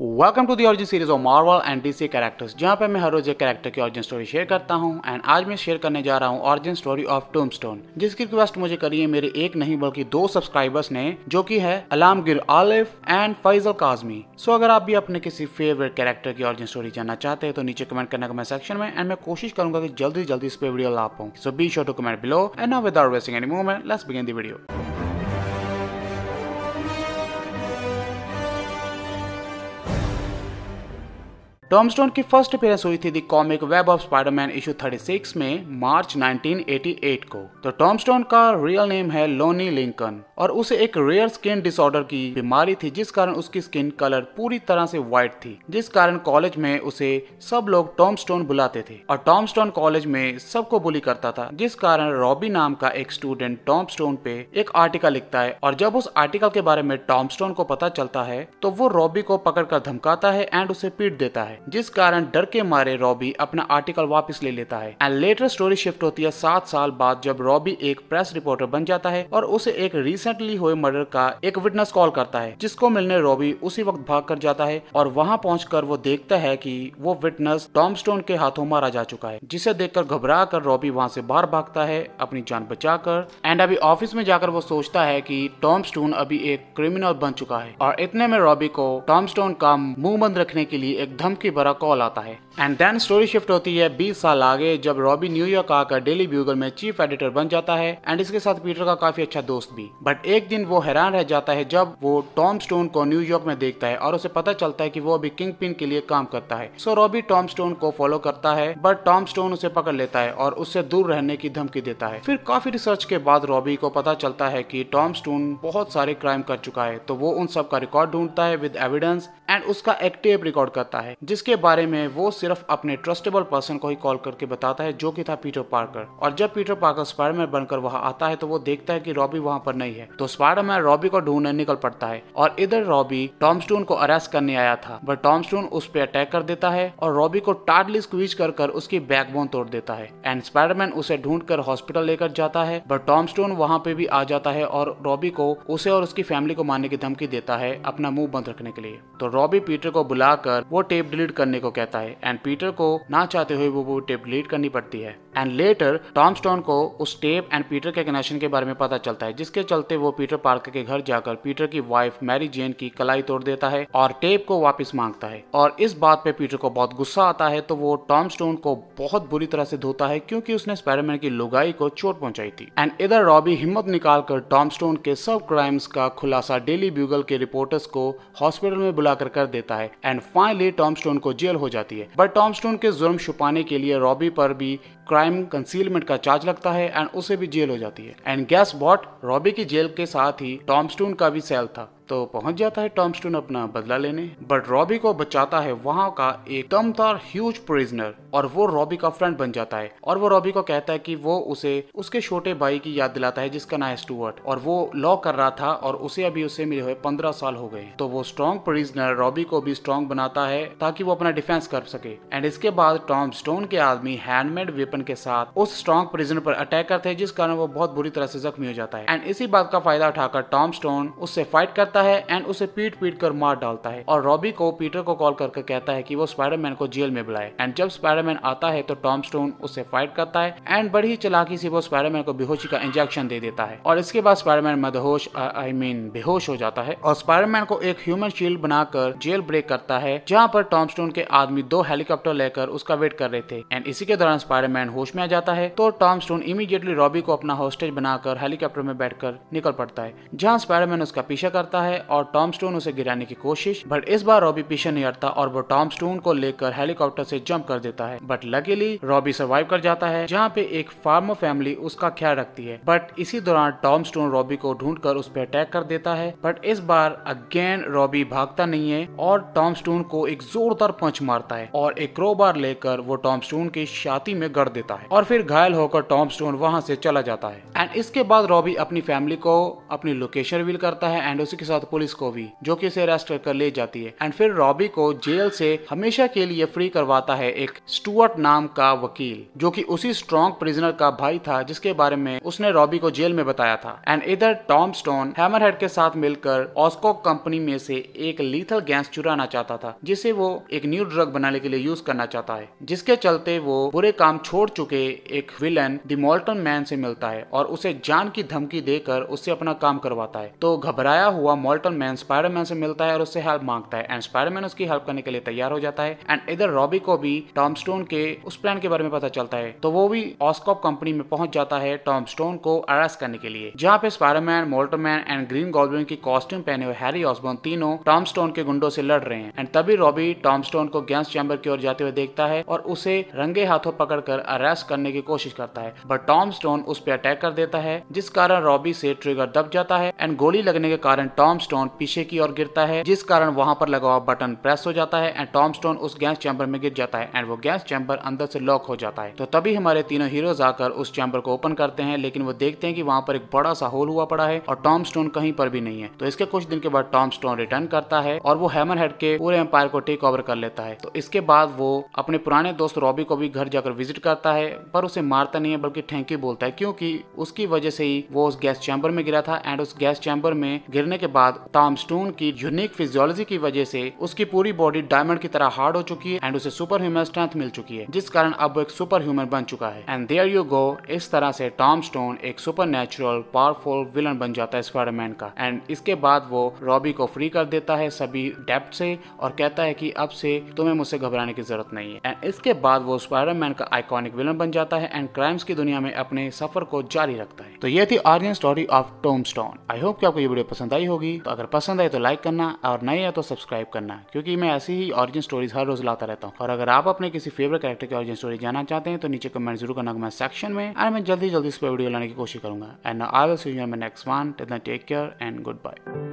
welcome to the origin series of Marvel and DC characters जहां पे मैं हर रोज एक कैरेक्टर की ऑरिजिन स्टोरी शेयर करता हूं एंड आज मैं शेयर करने जा रहा हूं ऑरिजिन स्टोरी ऑफ टूमस्टोन जिसकी रिक्वेस्ट मुझे करी है मेरे एक नहीं बल्कि दो सब्सक्राइबर्स ने जो कि है अलामगिर आलिफ एंड फैजल काजमी सो अगर आप भी अपने किसी फेवरेट कैरेक्टर की ऑरिजिन स्टोरी जानना चाहते हैं तो नीचे कमेंट करने का मैं सेक्शन में एंड मैं कोशिश करूंगा कि जल्दी जल्दी इस पर वीडियो ला पाऊँ so be sure to comment below and now without wasting any movement let's begin the video Tombstone की फर्स्ट अपेयरेंस हुई थी the comic Web of Spiderman issue 36 में मार्च 1988 को तो टॉमस्टोन का रियल नेम है लोनी लिंकन और उसे एक रेयर स्किन डिसऑर्डर की बीमारी थी जिस कारण उसकी स्किन कलर पूरी तरह से व्हाइट थी जिस कारण कॉलेज में उसे सब लोग टॉमस्टोन बुलाते थे और टॉमस्टोन कॉलेज में सबको बुली करता था जिस कारण रॉबी नाम का एक स्टूडेंट टॉमस्टोन पे एक आर्टिकल लिखता है और जब उस आर्टिकल के बारे में टॉमस्टोन को पता चलता है तो वो रॉबी को पकड़कर धमकाता है एंड उसे पीट देता है जिस कारण डर के मारे रॉबी अपना आर्टिकल वापस ले लेता है एंड लेटर स्टोरी शिफ्ट होती है सात साल बाद जब रॉबी एक प्रेस रिपोर्टर बन जाता है और उसे एक रिसेंटली हुए मर्डर का एक विटनेस कॉल करता है जिसको मिलने रॉबी उसी वक्त भाग कर जाता है और वहाँ पहुँच वो देखता है की वो विटनेस टॉम के हाथों मारा जा चुका है जिसे देखकर घबरा कर रॉबी वहाँ से बाहर भागता है अपनी जान बचा एंड अभी ऑफिस में जाकर वो सोचता है टॉम स्टोन अभी एक क्रिमिनल बन चुका है और इतने में रॉबी को स्टोन का मुंह बंद रखने के लिए एक धमकी भरा कॉल आता है एंड देन स्टोरी शिफ्ट होती है बीस साल आगे जब रॉबी न्यूयॉर्क आकर डेली ब्यूगल में चीफ एडिटर बन जाता है एंड इसके साथ पीटर का काफी अच्छा दोस्त भी बट एक दिन वो हैरान रह जाता है जब वो टॉम स्टोन को न्यूयॉर्क में देखता है और उसे पता चलता है की वो अभी किंग पिन के लिए काम करता है सो रॉबी टॉम स्टोन को फॉलो करता है बट टॉम स्टोन उसे पकड़ लेता है और उससे दूर रहने की धमकी देता है फिर काफी रिसर्च के बाद रॉबी को पता चलता है की टॉम स्टोन बहुत सारे क्राइम कर चुका है तो वो उन सब का रिकॉर्ड ढूंढता है विद एविडेंस एंड उसका एक टेप रिकॉर्ड करता है जिस इसके बारे में वो सिर्फ अपने ट्रस्टेबल पर्सन को ही कॉल करके बताता है जो कि था पीटर पार्कर और जब पीटर पार्कर स्पाइडरमैन बनकर वहाँ आता है तो वो देखता है कि रॉबी वहाँ पर नहीं है तो स्पाइडरमैन रॉबी को ढूंढने निकल पड़ता है और इधर रॉबी टॉम को अरेस्ट करने आया था बट टॉम उस पर अटैक कर देता है और रॉबी को टार्डली स्क्वीज कर कर उसकी बैकबोन तोड़ देता है एंड स्पाइडरमैन उसे ढूंढ कर हॉस्पिटल लेकर जाता है बट टॉम स्टोन वहाँ पे भी आ जाता है और रॉबी को उसे और उसकी फैमिली को मारने की धमकी देता है अपना मुंह बंद रखने के लिए तो रॉबी पीटर को बुलाकर वो टेप डिलीट करने को कहता है एंड पीटर को ना चाहते हुए वो वो टेप डिलीट करनी पड़ती है एंड लेटर टॉम स्टोन को उस टेप एंड पीटर के कनेक्शन के बारे में पता चलता है जिसके चलते वो पीटर पार्क के घर जाकर पीटर की वाइफ मैरी जेन की कलाई तोड़ देता है और टेप को वापस मांगता है और इस बात पे पीटर को बहुत गुस्सा आता है तो वो टॉम स्टोन को बहुत बुरी तरह से धोता है क्योंकि उसने स्पाइडरमैन की लुगाई को चोट पहुंचाई थी एंड इधर रॉबी हिम्मत निकालकर टॉम स्टोन के सब क्राइम्स का खुलासा डेली ब्यूगल के रिपोर्टर्स को हॉस्पिटल में बुलाकर कर देता है and finally Tombstone Tombstone को जेल हो जाती है बट टॉम स्टोन के जुर्म छुपाने के लिए रॉबी पर भी क्राइम कंसीलमेंट का चार्ज लगता है एंड उसे भी जेल हो जाती है एंड गैस बॉट रॉबी की जेल के साथ ही टॉम स्टोन का भी सेल था तो पहुंच जाता है स्टोन अपना बदला लेने बट रॉबी को बचाता है वहां का एक दमदार ह्यूज प्रिजनर और वो रॉबी का फ्रेंड बन जाता है और वो रॉबी को कहता है कि वो उसे उसके छोटे भाई की याद दिलाता है जिसका नाम है स्टूवर्ट और वो लॉ कर रहा था और उसे अभी उसे मिले हुए पंद्रह साल हो गए तो वो स्ट्रॉन्ग प्रिजनर रॉबी को भी स्ट्रॉन्ग बनाता है ताकि वो अपना डिफेंस कर सके एंड इसके बाद टॉम स्टोन के आदमी हैंडमेड वेपन के साथ उस स्ट्रॉन्ग प्रिजनर पर अटैक करते हैं जिस कारण वो बहुत बुरी तरह से जख्मी हो जाता है एंड इसी बात का फायदा उठाकर टॉम स्टोन उससे फाइट करता जाता है एंड उसे पीट पीट कर मार डालता है और रॉबी को पीटर को कॉल करके कहता है की वो स्पाइडरमैन को जेल में बुलाए एंड जब स्पाइडरमैन आता है तो टॉम स्टोन उसे फाइट करता है एंड बड़ी चलाकी से वो स्पाइडरमैन को बेहोशी का इंजेक्शन दे देता है और इसके बाद स्पाइडरमैन मदहोश आई मीन बेहोश हो जाता है और स्पाइडरमैन को एक ह्यूमन शील्ड बनाकर जेल ब्रेक करता है जहाँ पर टॉम स्टोन के आदमी दो हेलीकॉप्टर लेकर उसका वेट कर रहे थे एंड इसी के दौरान स्पाइडरमैन होश में आ जाता है तो टॉम स्टोन इमीडिएटली रॉबी को अपना होस्टेज बनाकर हेलीकॉप्टर में बैठकर निकल पड़ता है जहाँ स्पाइडरमैन उसका पीछा करता है है और टॉम स्टोन उसे गिराने की कोशिश बट इस बार रॉबी पीछे नहीं हटता और वो टॉम स्टोन को लेकर हेलीकॉप्टर से जंप कर देता है बट लकीली रॉबी सर्वाइव कर जाता है जहाँ पे एक फार्मर फैमिली उसका ख्याल रखती है बट इसी दौरान टॉम स्टोन रॉबी को ढूंढ कर उस पर अटैक कर देता है बट इस बार अगेन रॉबी भागता नहीं है और टॉम स्टोन को एक जोरदार पंच मारता है और एक क्रोबार लेकर वो टॉम स्टोन की छाती में गढ़ देता है और फिर घायल होकर टॉम स्टोन वहां से चला जाता है एंड इसके बाद रॉबी अपनी फैमिली को अपनी लोकेशन रिवील करता है एंड उसी के साथ पुलिस को भी जो कि उसे अरेस्ट कर ले जाती है एंड फिर रॉबी को जेल से हमेशा के लिए फ्री करवाता है एक स्टुअर्ट नाम का वकील जो कि उसी स्ट्रॉन्ग प्रिजनर का भाई था जिसके बारे में उसने रॉबी को जेल में बताया था एंड इधर टॉम स्टोन हैमरहेड के साथ मिलकर ऑस्को कंपनी में से एक लीथल गैस चुराना चाहता था जिसे वो एक न्यू ड्रग बनाने के लिए यूज करना चाहता है जिसके चलते वो बुरे काम छोड़ चुके एक विलन दिमोल्टन मैन से मिलता है और उसे जान की धमकी देकर उससे अपना काम करवाता है तो घबराया हुआ मोल्टन मैन स्पाइडरमैन से मिलता है और उससे हेल्प मांगता है एंड स्पाइडरमैन उसकी हेल्प करने के लिए तैयार हो जाता है एंड इधर रॉबी को भी टॉम स्टोन के उस प्लान के बारे में पता चलता है तो वो भी ऑस्कॉप कंपनी में पहुंच जाता है टॉम स्टोन को अरेस्ट करने के लिए जहाँ पे Spiderman Molten Man and Green Goblin की कॉस्ट्यूम पहने हुए हैरी ऑसबोर्न तीनों टॉम स्टोन के गुंडो से लड़ रहे हैं एंड तभी रॉबी टॉम स्टोन को गैस चैम्बर की ओर जाते हुए देखता है और उसे रंगे हाथों पकड़कर अरेस्ट करने की कोशिश करता है बट टॉम स्टोन उस पर अटैक कर देता है जिस कारण रॉबी से ट्रिगर दब जाता है एंड गोली लगने के कारण टॉम टॉम स्टोन पीछे की ओर गिरता है जिस कारण वहां पर लगा हुआ बटन प्रेस हो जाता है एंड टॉम स्टोन उस गैस चैम्बर में गिर जाता है एंड वो गैस चैम्बर अंदर से लॉक हो जाता है तो तभी हमारे तीनों हीरोज आकर उस चैम्बर को ओपन करते हैं लेकिन वो देखते हैं कि वहां पर एक बड़ा सा होल हुआ पड़ा है और टॉम स्टोन कहीं पर भी नहीं है तो इसके कुछ दिन के बाद टॉम स्टोन रिटर्न करता है और वो हैमर हेड के पूरे एम्पायर को टेक ओवर कर लेता है तो इसके बाद वो अपने पुराने दोस्त रॉबी को भी घर जाकर विजिट करता है पर उसे मारता नहीं है बल्कि थैंक यू बोलता है क्योंकि उसकी वजह से ही वो उस गैस चैम्बर में गिरा था एंड उस गैस चैम्बर में गिरने के बाद बाद ताम स्टोन की यूनिक फिजियोलॉजी की वजह से उसकी पूरी बॉडी डायमंड की तरह हार्ड हो चुकी है एंड उसे सुपर ह्यूमन स्ट्रेंथ मिल चुकी है जिस कारण अब वो एक सुपर ह्यूमन बन चुका है एंड देयर यू गो इस तरह से टॉम स्टोन एक सुपर नेचुरल पावरफुल विलन बन जाता है स्पाइडरमैन का एंड इसके बाद वो रॉबी को फ्री कर देता है सभी डेप्ट से और कहता है कि अब से तुम्हें मुझसे घबराने की जरूरत नहीं है एंड इसके बाद वो स्पाइडरमैन का आइकॉनिक विलन बन जाता है एंड क्राइम्स की दुनिया में अपने सफर को जारी रखता है तो ये थी origin story of Tombstone I hope कि आपको ये वीडियो पसंद आई होगी होगी तो अगर पसंद आए तो लाइक करना और नए है तो सब्सक्राइब करना क्योंकि मैं ऐसी ही ऑरिजिन स्टोरीज हर रोज लाता रहता हूँ और अगर आप अपने किसी फेवरेट कैरेक्टर की ऑरिजिन स्टोरी जानना चाहते हैं तो नीचे कमेंट जरूर करना कमेंट सेक्शन में और मैं जल्दी जल्दी इस पर वीडियो लाने की कोशिश करूंगा and I will see you next one take care and good bye